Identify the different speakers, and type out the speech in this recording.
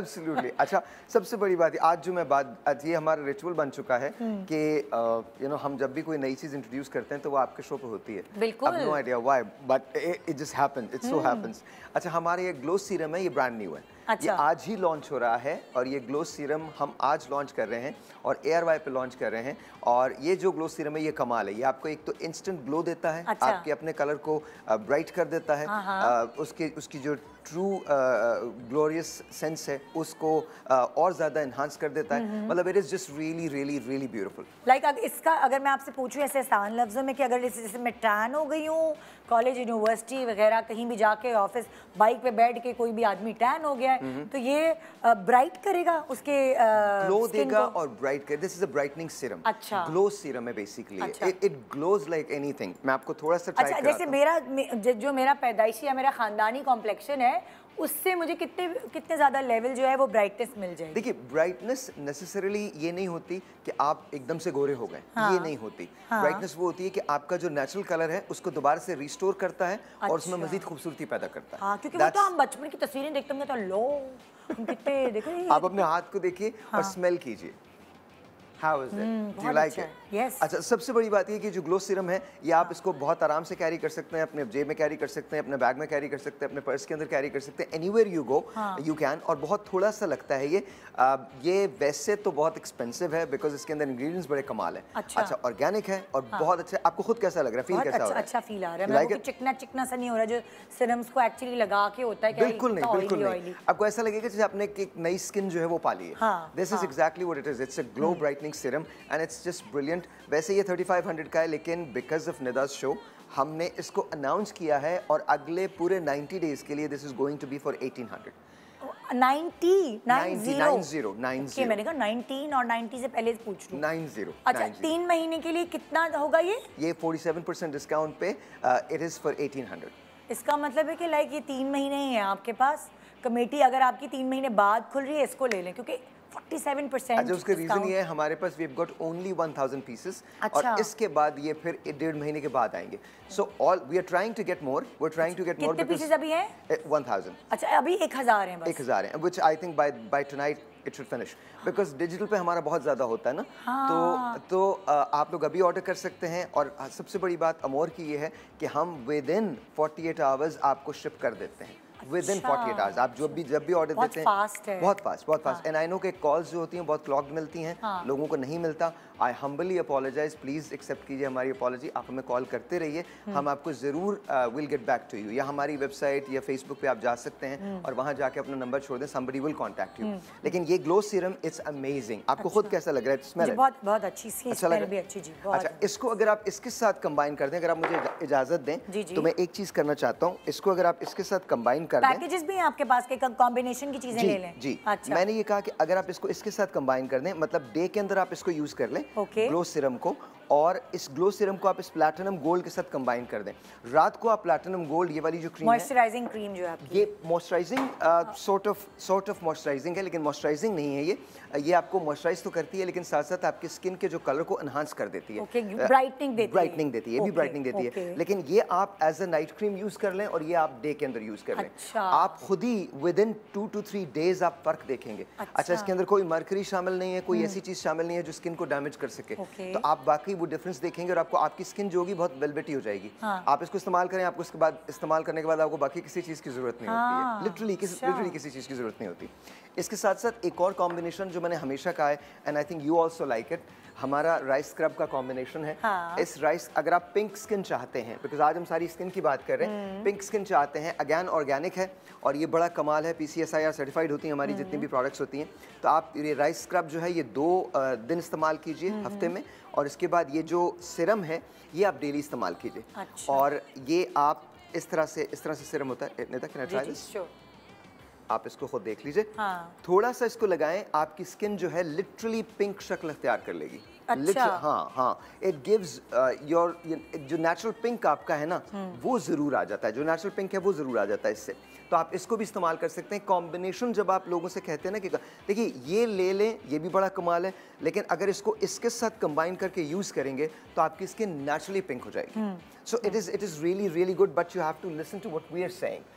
Speaker 1: Absolutely अच्छा सबसे बड़ी बात आज जो मैं बात आज ये हमारा रिचुअल बन चुका है हम्म। कि यू नो हम जब भी कोई नई चीज इंट्रोड्यूस करते हैं तो वो आपके शो पे होती है बिल्कुल no idea why but it just happens it so happens अच्छा हमारे ये ग्लो सीरम है ये ब्रांड न्यू है अच्छा। ये आज ही लॉन्च हो रहा है और ये ग्लो सीरम हम आज लॉन्च कर रहे हैं और एयर वाई पे लॉन्च कर रहे हैं और ये जो ग्लो सीरम है ये कमाल है ये आपको एक तो इंस्टेंट ग्लो देता है अच्छा। आपके अपने कलर को ब्राइट कर देता है आ, हाँ, हाँ। उसके उसकी जो ट्रू ग्लोरियस सेंस है उसको uh, और ज्यादा इन्हांस कर देता है मतलब it is just really really really beautiful
Speaker 2: like इसका अगर मैं आपसे पूछूं ऐसे आसान लफ्जों में कि अगर जैसे मैं टैन हो गई हूँ कॉलेज यूनिवर्सिटी वगैरह कहीं भी जाके ऑफिस बाइक पे बैठ के कोई भी आदमी टैन हो गया है mm-hmm. तो ये ब्राइट करेगा उसके ग्लो देगा
Speaker 1: और ब्राइट कर this is a brightening serum अच्छा ग्लो सीरम है basically it glows like anything मैं आपको थोड़ा सा अच्छा जैसे
Speaker 2: मेरा जो मेरा पैदाइशी या मेरा खानदानी कॉम्प्लेक्शन है उससे मुझे कितने कितने ज़्यादा लेवल जो है वो ब्राइटनेस मिल जाए देखिए
Speaker 1: ब्राइटनेस नेसेसरली ये नहीं होती कि आप एकदम से गोरे हो गए हाँ, ये नहीं होती हाँ, ब्राइटनेस वो होती है कि आपका जो नेचुरल कलर है उसको दोबारा से रिस्टोर करता है
Speaker 2: अच्छा, और उसमें अच्छा। मजीद
Speaker 1: खूबसूरती पैदा करता है हाँ, क्योंकि वो तो हम
Speaker 2: बचपन की तस्वीरें देखते हैं तो लो कितने देखो आप
Speaker 1: अपने हाथ को देखिए और स्मेल हाँ। कीजिए how is it do like it yes. अच्छा सबसे बड़ी बात ये कि जो ग्लो सिरम है ये आप इसको बहुत आराम से कैरी कर सकते हैं अपने जेब में कैरी कर सकते हैं अपने बैग में कैरी कर सकते हैं अपने पर्स के अंदर कैरी कर सकते हैं any you go you can और बहुत थोड़ा सा लगता है ये आ, ये वैसे तो बहुत एक्सपेंसिव है बिकॉज इसके अंदर इंग्रीडियंट्स बड़े कमाल है अच्छा, अच्छा ऑर्गेनिक है और हाँ. बहुत अच्छा आपको खुद कैसा लग रहा है फील कैसा अच्छा, अच्छा
Speaker 2: फील आ रहा है चिकना चिकना सा नहीं हो रहा जो सिरम्स को एक्चुअली लगा के होता है बिल्कुल हाँ, नहीं बिल्कुल नहीं
Speaker 1: आपको ऐसा लगेगा जैसे आपने एक नई स्किन जो है वो पाली है this is exactly what it is it's glow brightening serum and it's just brilliant event वैसे ये थर्टी फाइव हंड्रेड का है लेकिन बिकॉज ऑफ निदास शो हमने इसको अनाउंस किया है और अगले पूरे नाइन्टी डेज के लिए this is going to be for eighteen hundred
Speaker 2: आपके पास कमेटी अगर आपकी तीन महीने बाद खुल रही है इसको ले लें क्योंकि अच्छा उसके रीजन ये है
Speaker 1: हमारे पास we have got only 1000 pieces और अच्छा। इसके बाद ये फिर डेढ़ महीने के बाद आएंगे so all we are trying to get more we are trying to get more कितने पीसेस अभी हैं 1000
Speaker 2: अच्छा अभी 1000 हैं बस
Speaker 1: 1000 हैं which I think by by tonight it should finish because digital पे हमारा बहुत ज़्यादा होता है ना तो, हाँ। तो तो आप लोग अभी ऑर्डर कर सकते हैं और सबसे बड़ी बात अमोर की ये है कि हम विद इन 48 आवर्स आपको शिप कर देते हैं within forty eight hours आप जब भी जब भी ऑर्डर देते हैं बहुत फास्ट बहुत फास्ट एंड आई नो के कॉल्स जो होती हैं बहुत क्लॉग मिलती हैं हाँ। लोगों को नहीं मिलता I humbly apologise please accept कीजिए हमारी अपॉलोजी आप हमें कॉल करते रहिए हम्म। हम आपको ज़रूर will get back to you या हमारी वेबसाइट या फेसबुक पे आप जा सकते हैं हम्म। और वहाँ जाके अपना नंबर छोड़ दें समबडी विल कॉन्टैक्ट यू लेकिन ये ग्लो सीरम इट्स अमेजिंग आपको खुद अच्छा। कैसा लग रहा है स्मेल बहुत
Speaker 2: बहुत अच्छी अच्छा भी अच्छी जी अच्छा
Speaker 1: इसको अगर आप इसके साथ कंबाइन कर दें अगर आप मुझे इजाज़त दें तो मैं एक चीज़ करना चाहता हूँ इसको अगर आप इसके साथ कंबाइन कर पैकेजेस
Speaker 2: भी हैं आपके पास के कॉम्बिनेशन की चीजें ले लें
Speaker 1: जी अच्छा मैंने ये कहा कि अगर आप इसको इसके साथ कंबाइन कर दें मतलब डे के अंदर आप इसको यूज कर लें ग्लो सिरम को और इस ग्लो सीरम को आप इस प्लैटिनम गोल्ड के साथ कंबाइन कर दें रात को आप प्लैटिनम गोल्ड ये वाली जो क्रीम
Speaker 2: मॉइस्चराइजिंग क्रीम जो है
Speaker 1: ये moisturising sort of sort of moisturising है लेकिन मॉइस्चराइजिंग नहीं है ये uh, ये आपको मॉइस्चराइज तो करती है लेकिन साथ साथ आपकी स्किन के जो कलर को एनहांस कर देती है ब्राइटनिंग uh, देती है ब्राइटनिंग देती है ये भी ब्राइटनिंग देती है लेकिन ये आप as a night cream use कर लें और ये आप डे के अंदर यूज कर लें अच्छा। आप खुद ही within two two three days आप फर्क देखेंगे अच्छा, अच्छा इसके अंदर कोई मरकरी शामिल नहीं है कोई हम्म। ऐसी चीज शामिल नहीं है जो स्किन को डैमेज कर सके तो आप बाकी वो डिफरेंस देखेंगे और आपको आपकी स्किन जो होगी बहुत वेलबेटी हो जाएगी हाँ। आप इसको इस्तेमाल करें आपको इसके बाद इस्तेमाल करने के बाद आपको बाकी किसी चीज़ की जरूरत नहीं होती लिटरली हाँ, किसी लिटरली अच्छा। किसी चीज़ की जरूरत नहीं होती इसके साथ साथ एक और कॉम्बिनेशन जो मैंने हमेशा कहा है and I think you also like it हमारा राइस स्क्रब का कॉम्बिनेशन है हाँ. इस राइस अगर आप पिंक स्किन चाहते हैं बिकॉज आज हम सारी स्किन की बात कर रहे हैं पिंक हम्म। स्किन चाहते हैं अगैन ऑर्गेनिक है और ये बड़ा कमाल है P C S I R certified होती हैं हमारी हम्म। जितनी भी प्रोडक्ट्स होती हैं तो आप ये राइस स्क्रब जो है ये दो दिन इस्तेमाल कीजिए हम्म। हफ्ते में और इसके बाद ये जो सिरम है ये आप डेली इस्तेमाल कीजिए अच्छा। और ये आप इस तरह से इस तरह से सिरम होता है आप इसको खुद देख लीजिए हाँ। थोड़ा सा इसको लगाएं आपकी स्किन जो है लिटरली पिंक शक्ल अख्तियार कर लेगी अच्छा हाँ हाँ इट गिव्स योर जो नेचुरल पिंक आपका है ना हम्म। वो ज़रूर आ जाता है जो नेचुरल पिंक है वो ज़रूर आ जाता है इससे तो आप इसको भी इस्तेमाल कर सकते हैं कॉम्बिनेशन जब आप लोगों से कहते हैं ना कि देखिए ये ले लें ये भी बड़ा कमाल है लेकिन अगर इसको इसके साथ कंबाइन करके यूज़ करेंगे तो आपकी स्किन नेचुरली पिंक हो जाएगी so it is it is really really good but you have to listen to what we are सेंग